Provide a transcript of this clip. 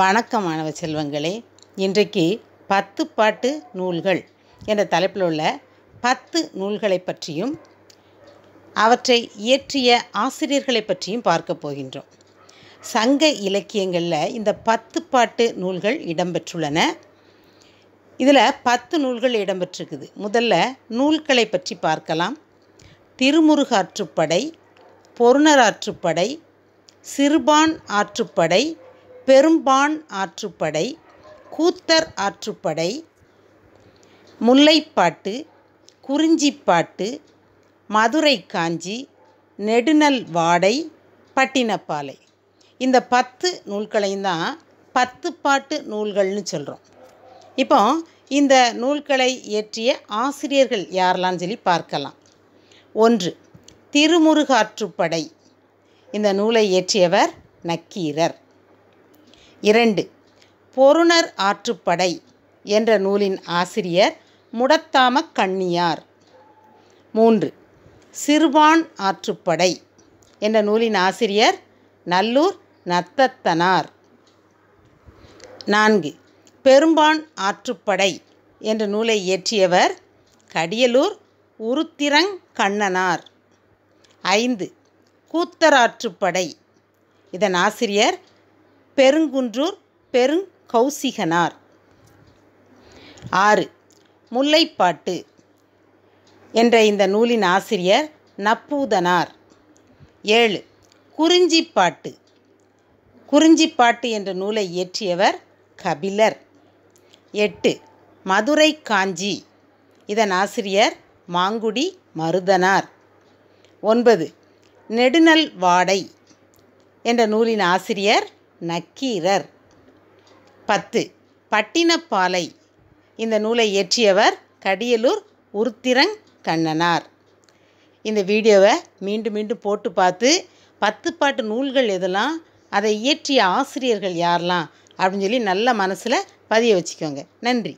வணக்கம் மாணவ செல்வங்களே இன்றைக்கு பத்து பாட்டு நூல்கள் என்ற தலைப்பில் உள்ள பத்து நூல்களை பற்றியும் அவற்றை இயற்றிய ஆசிரியர்களை பற்றியும் பார்க்க போகின்றோம் சங்க இலக்கியங்களில் இந்த பத்து பாட்டு நூல்கள் இடம்பெற்றுள்ளன இதில் பத்து நூல்கள் இடம்பெற்றிருக்குது முதல்ல நூல்களை பற்றி பார்க்கலாம் திருமுருகாற்றுப்படை பொருணராற்றுப்படை சிறுபான் ஆற்றுப்படை பெரும்பான் ஆற்றுப்படை கூத்தர் ஆற்றுப்படை முல்லைப்பாட்டு குறிஞ்சிப்பாட்டு மதுரை காஞ்சி நெடுநல் வாடை பட்டினப்பாலை இந்த பத்து நூல்களையும் தான் பத்து பாட்டு நூல்கள்னு சொல்கிறோம் இப்போ இந்த நூல்களை இயற்றிய ஆசிரியர்கள் யாரெல்லாம் சொல்லி பார்க்கலாம் ஒன்று திருமுருகாற்றுப்படை இந்த நூலை இயற்றியவர் நக்கீரர் இரண்டு பொருணர் ஆற்றுப்படை என்ற நூலின் ஆசிரியர் முடத்தாம கண்ணியார் மூன்று சிறுவான் ஆற்றுப்படை என்ற நூலின் ஆசிரியர் நல்லூர் நத்தத்தனார் நான்கு பெரும்பான் ஆற்றுப்படை என்ற நூலை இயற்றியவர் கடியலூர் உருத்திரங் கண்ணனார் ஐந்து கூத்தராற்றுப்படை இதன் ஆசிரியர் பெருங்குன்றூர் பெருங்கௌசிகனார் ஆறு முல்லைப்பாட்டு என்ற இந்த நூலின் ஆசிரியர் நப்பூதனார் ஏழு குறிஞ்சிப்பாட்டு குறிஞ்சிப்பாட்டு என்ற நூலை இயற்றியவர் கபிலர் எட்டு மதுரை காஞ்சி இதன் ஆசிரியர் மாங்குடி மருதனார் ஒன்பது நெடுநல் வாடை என்ற நூலின் ஆசிரியர் நக்கீரர் பத்து பட்டினப்பாலை இந்த நூலை இயற்றியவர் கடியலூர் உருத்திரங் கண்ணனார் இந்த வீடியோவை மீண்டும் மீண்டும் போட்டு பார்த்து பத்து பாட்டு நூல்கள் எதெல்லாம் அதை இயற்றிய ஆசிரியர்கள் யாரெல்லாம் அப்படின்னு சொல்லி நல்ல மனசில் பதிய வச்சுக்கோங்க நன்றி